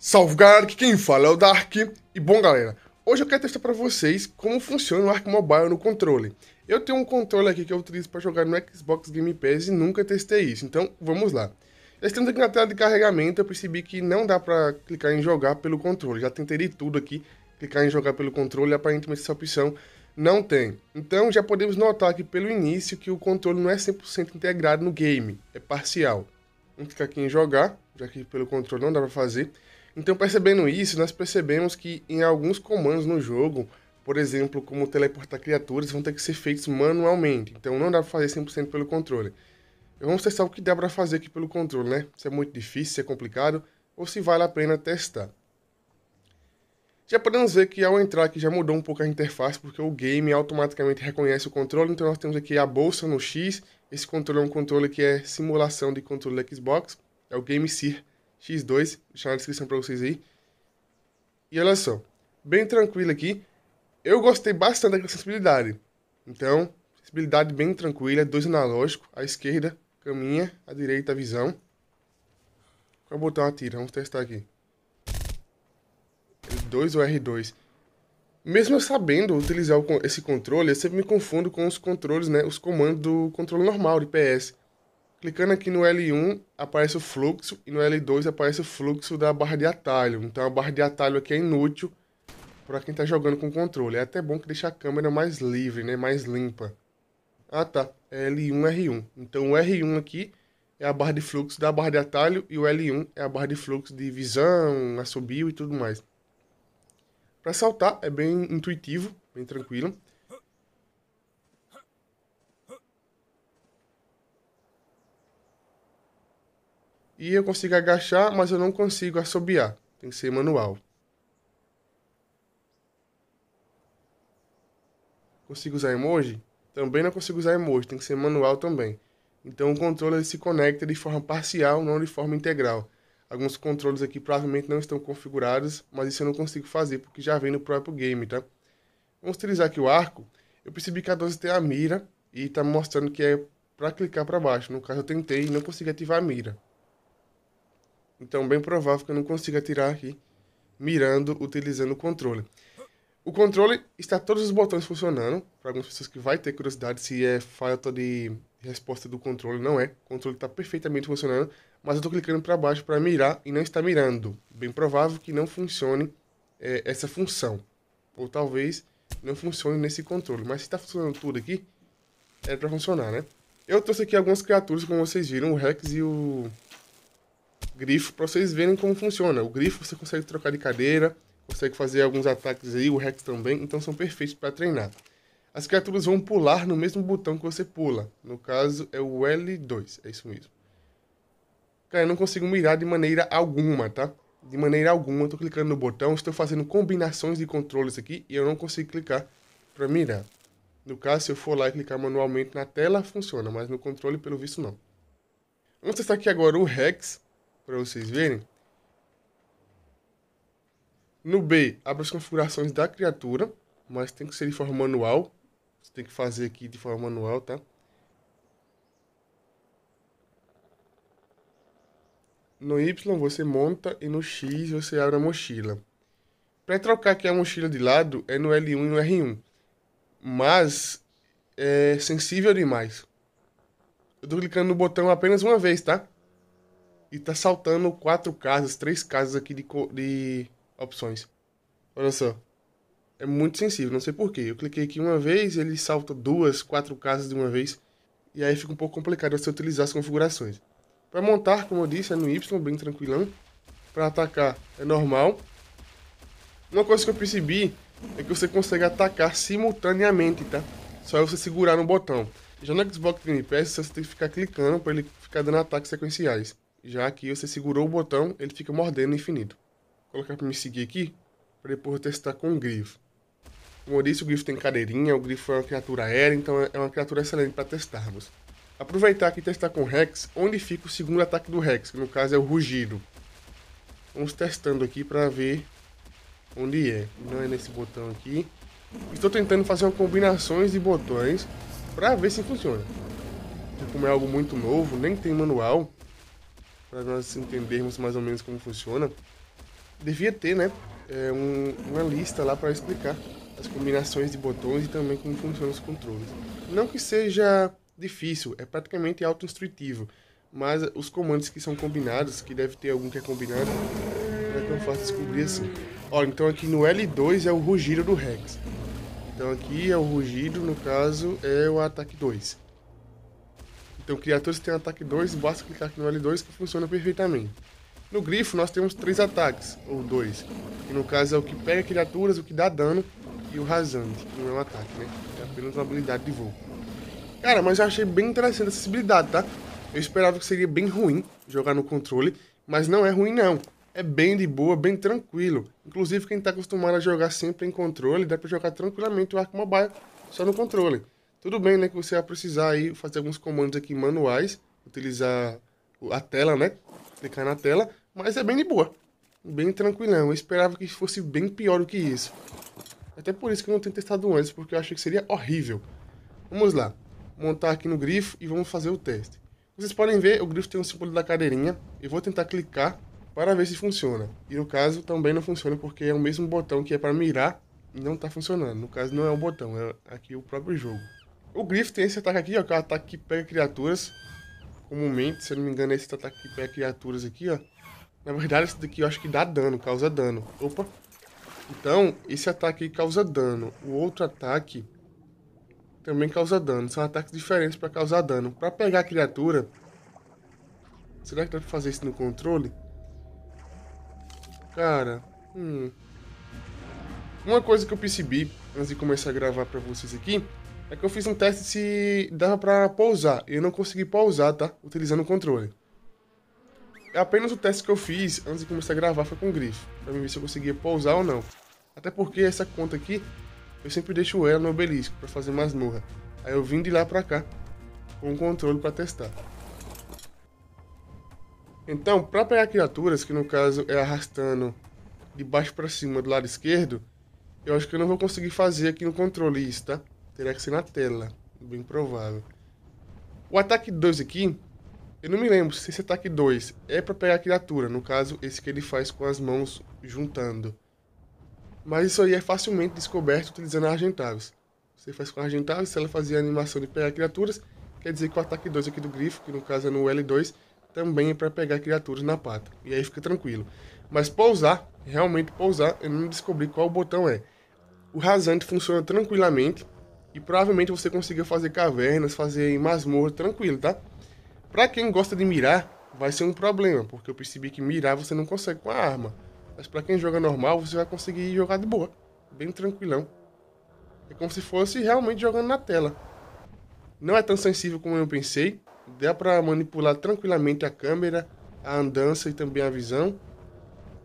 Salve galera, quem fala é o Dark. E bom galera, hoje eu quero testar para vocês como funciona o Arc Mobile no controle. Eu tenho um controle aqui que eu utilizo para jogar no Xbox Game Pass e nunca testei isso, então vamos lá. Estando estamos aqui na tela de carregamento, eu percebi que não dá para clicar em jogar pelo controle. Já tentei tudo aqui, clicar em jogar pelo controle, aparentemente essa opção não tem. Então já podemos notar aqui pelo início que o controle não é 100% integrado no game, é parcial. Vamos clicar aqui em jogar, já que pelo controle não dá para fazer. Então, percebendo isso, nós percebemos que em alguns comandos no jogo, por exemplo, como teleportar criaturas, vão ter que ser feitos manualmente. Então, não dá para fazer 100% pelo controle. Vamos testar o que dá para fazer aqui pelo controle, né? Se é muito difícil, se é complicado, ou se vale a pena testar. Já podemos ver que ao entrar aqui já mudou um pouco a interface, porque o game automaticamente reconhece o controle, então nós temos aqui a bolsa no X, esse controle é um controle que é simulação de controle Xbox, é o GameSir. X2, deixar na descrição para vocês aí. E olha só, bem tranquilo aqui. Eu gostei bastante da sensibilidade. Então, sensibilidade bem tranquila, dois analógicos, à esquerda caminha, à direita visão. visão. Qual botão atira? Vamos testar aqui. L2 ou R2? Mesmo eu sabendo utilizar esse controle, eu sempre me confundo com os controles, né, os comandos do controle normal de PS. Clicando aqui no L1 aparece o fluxo e no L2 aparece o fluxo da barra de atalho. Então a barra de atalho aqui é inútil para quem está jogando com controle. É até bom que deixa a câmera mais livre, né? mais limpa. Ah tá, é L1, R1. Então o R1 aqui é a barra de fluxo da barra de atalho e o L1 é a barra de fluxo de visão, assobio e tudo mais. Para saltar é bem intuitivo, bem tranquilo. E eu consigo agachar, mas eu não consigo assobiar. Tem que ser manual. Consigo usar emoji? Também não consigo usar emoji, tem que ser manual também. Então o controle se conecta de forma parcial, não de forma integral. Alguns controles aqui provavelmente não estão configurados, mas isso eu não consigo fazer porque já vem no próprio game, tá? Vamos utilizar aqui o arco. Eu percebi que a 12 tem a mira e está mostrando que é para clicar para baixo. No caso eu tentei e não consegui ativar a mira. Então, bem provável que eu não consiga tirar aqui, mirando, utilizando o controle. O controle está todos os botões funcionando, para algumas pessoas que vai ter curiosidade se é falta de resposta do controle, não é. O controle está perfeitamente funcionando, mas eu estou clicando para baixo para mirar e não está mirando. Bem provável que não funcione é, essa função, ou talvez não funcione nesse controle. Mas se está funcionando tudo aqui, é para funcionar, né? Eu trouxe aqui algumas criaturas, como vocês viram, o Rex e o grifo para vocês verem como funciona. O grifo você consegue trocar de cadeira, consegue fazer alguns ataques aí, o Rex também, então são perfeitos para treinar. As criaturas vão pular no mesmo botão que você pula. No caso é o L2, é isso mesmo. Cara, eu não consigo mirar de maneira alguma, tá? De maneira alguma, eu tô clicando no botão, estou fazendo combinações de controles aqui e eu não consigo clicar para mirar. No caso, se eu for lá e clicar manualmente na tela, funciona, mas no controle, pelo visto, não. Vamos testar tá aqui agora o Rex para vocês verem. No B, abre as configurações da criatura, mas tem que ser de forma manual. Você tem que fazer aqui de forma manual, tá? No Y você monta e no X você abre a mochila. Para trocar aqui a mochila de lado é no L1 e no R1. Mas é sensível demais. Eu tô clicando no botão apenas uma vez, tá? E tá saltando quatro casas, três casas aqui de, de opções. Olha só. É muito sensível, não sei porquê. Eu cliquei aqui uma vez, ele salta duas, quatro casas de uma vez. E aí fica um pouco complicado você utilizar as configurações. Para montar, como eu disse, é no Y, bem tranquilão. Para atacar é normal. Uma coisa que eu percebi é que você consegue atacar simultaneamente, tá? Só é você segurar no botão. Já no Xbox Game Pass, você tem que ficar clicando para ele ficar dando ataques sequenciais já que você segurou o botão, ele fica mordendo infinito. Vou colocar para me seguir aqui, para depois testar com o grifo. Como eu disse, o grifo tem cadeirinha, o grifo é uma criatura aérea, então é, é uma criatura excelente para testarmos. Aproveitar aqui e testar com o Rex, onde fica o segundo ataque do Rex, que no caso é o rugido. Vamos testando aqui para ver onde é. Não é nesse botão aqui. Estou tentando fazer uma combinações de botões para ver se funciona. Como é algo muito novo, nem tem manual, para nós entendermos mais ou menos como funciona, devia ter, né, é, um, uma lista lá para explicar as combinações de botões e também como funcionam os controles. Não que seja difícil, é praticamente autoinstrutivo, mas os comandos que são combinados, que deve ter algum que é combinado, não é tão fácil descobrir assim. Olha, então aqui no L2 é o rugido do Rex. Então aqui é o rugido, no caso é o ataque 2. Então, criaturas que têm ataque 2, basta clicar aqui no L2 que funciona perfeitamente. No grifo, nós temos três ataques, ou dois. Que no caso é o que pega criaturas, o que dá dano e o rasante, que não é um ataque, né? É apenas uma habilidade de voo. Cara, mas eu achei bem interessante a acessibilidade, tá? Eu esperava que seria bem ruim jogar no controle, mas não é ruim não. É bem de boa, bem tranquilo. Inclusive quem tá acostumado a jogar sempre em controle, dá pra jogar tranquilamente o Arco Mobile só no controle. Tudo bem, né, que você vai precisar aí fazer alguns comandos aqui manuais, utilizar a tela, né, clicar na tela, mas é bem de boa, bem tranquilão. Eu esperava que fosse bem pior do que isso. Até por isso que eu não tenho testado antes, porque eu achei que seria horrível. Vamos lá, montar aqui no grifo e vamos fazer o teste. Vocês podem ver, o grifo tem um símbolo da cadeirinha, eu vou tentar clicar para ver se funciona. E no caso também não funciona porque é o mesmo botão que é para mirar e não está funcionando. No caso não é o botão, é aqui o próprio jogo. O Griff tem esse ataque aqui, ó, que é o ataque que pega criaturas. Comumente, se eu não me engano, é esse ataque que pega criaturas aqui, ó. Na verdade, esse daqui eu acho que dá dano, causa dano. Opa! Então, esse ataque aí causa dano. O outro ataque também causa dano. São ataques diferentes para causar dano. Para pegar a criatura... Será que dá pra fazer isso no controle? Cara... Hum... Uma coisa que eu percebi antes de começar a gravar para vocês aqui é que eu fiz um teste se dava pra pousar. E eu não consegui pousar, tá? Utilizando o controle. É Apenas o teste que eu fiz antes de começar a gravar foi com o grifo. Pra ver se eu conseguia pousar ou não. Até porque essa conta aqui, eu sempre deixo ela no obelisco pra fazer masmorra. Aí eu vim de lá pra cá com o controle pra testar. Então, para pegar criaturas, que no caso é arrastando de baixo para cima do lado esquerdo, eu acho que eu não vou conseguir fazer aqui no controle isso, tá? Teria que ser na tela. Bem provável. O ataque 2 aqui, eu não me lembro se esse ataque 2 é para pegar a criatura. No caso, esse que ele faz com as mãos juntando. Mas isso aí é facilmente descoberto utilizando argentários. Você faz com argentários, se ela fazia a animação de pegar criaturas, quer dizer que o ataque 2 aqui do grifo, que no caso é no L2, também é para pegar criaturas na pata. E aí fica tranquilo. Mas pousar, realmente pousar, eu não descobri qual botão é. O rasante funciona tranquilamente, e provavelmente você conseguiu fazer cavernas, fazer masmorra tranquilo, tá? Pra quem gosta de mirar, vai ser um problema, porque eu percebi que mirar você não consegue com a arma. Mas pra quem joga normal, você vai conseguir jogar de boa, bem tranquilão. É como se fosse realmente jogando na tela. Não é tão sensível como eu pensei, dá para manipular tranquilamente a câmera, a andança e também a visão.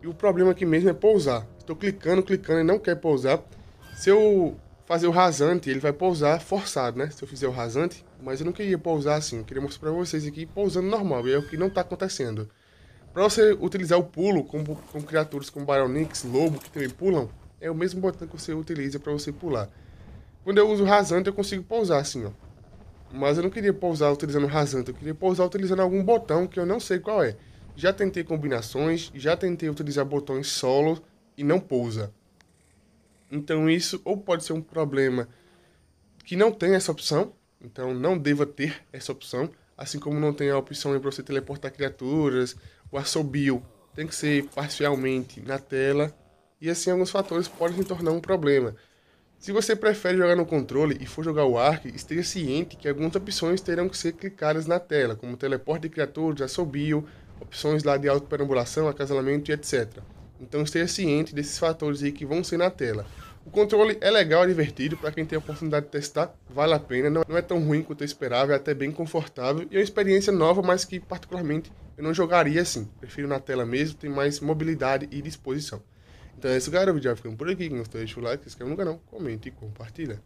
E o problema aqui mesmo é pousar. Estou clicando, clicando e não quer pousar. Se eu fazer o rasante, ele vai pousar forçado, né? Se eu fizer o rasante, mas eu não queria pousar assim, eu queria mostrar para vocês aqui pousando normal, e é o que não está acontecendo. Para você utilizar o pulo com, com criaturas como Baronix, Lobo, que também pulam, é o mesmo botão que você utiliza para você pular. Quando eu uso o rasante, eu consigo pousar assim, ó. Mas eu não queria pousar utilizando o rasante, eu queria pousar utilizando algum botão que eu não sei qual é. Já tentei combinações, já tentei utilizar botões solo e não pousa. Então isso ou pode ser um problema que não tem essa opção, então não deva ter essa opção, assim como não tem a opção para você teleportar criaturas, o assobio tem que ser parcialmente na tela, e assim alguns fatores podem se tornar um problema. Se você prefere jogar no controle e for jogar o Ark, esteja ciente que algumas opções terão que ser clicadas na tela, como teleporte de criaturas, assobio, opções lá de auto-perambulação, acasalamento e etc. Então esteja ciente desses fatores aí que vão ser na tela. O controle é legal, é divertido, para quem tem a oportunidade de testar, vale a pena, não é tão ruim quanto eu esperava, é até bem confortável e é uma experiência nova, mas que particularmente eu não jogaria assim, prefiro na tela mesmo, tem mais mobilidade e disposição. Então é isso, galera, o vídeo vai ficando por aqui, quem gostou deixa o like, se inscreve no canal, comente e compartilha.